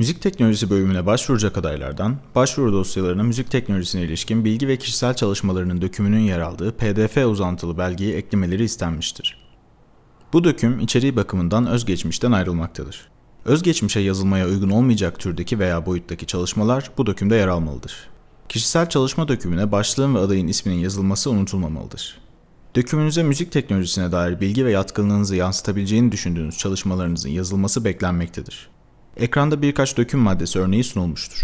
Müzik teknolojisi bölümüne başvuracak adaylardan, başvuru dosyalarına müzik teknolojisine ilişkin bilgi ve kişisel çalışmalarının dökümünün yer aldığı PDF uzantılı belgeyi eklemeleri istenmiştir. Bu döküm içeriği bakımından özgeçmişten ayrılmaktadır. Özgeçmişe yazılmaya uygun olmayacak türdeki veya boyuttaki çalışmalar bu dökümde yer almalıdır. Kişisel çalışma dökümüne başlığın ve adayın isminin yazılması unutulmamalıdır. Dökümünüze müzik teknolojisine dair bilgi ve yatkınlığınızı yansıtabileceğini düşündüğünüz çalışmalarınızın yazılması beklenmektedir. Ekranda birkaç döküm maddesi örneği sunulmuştur.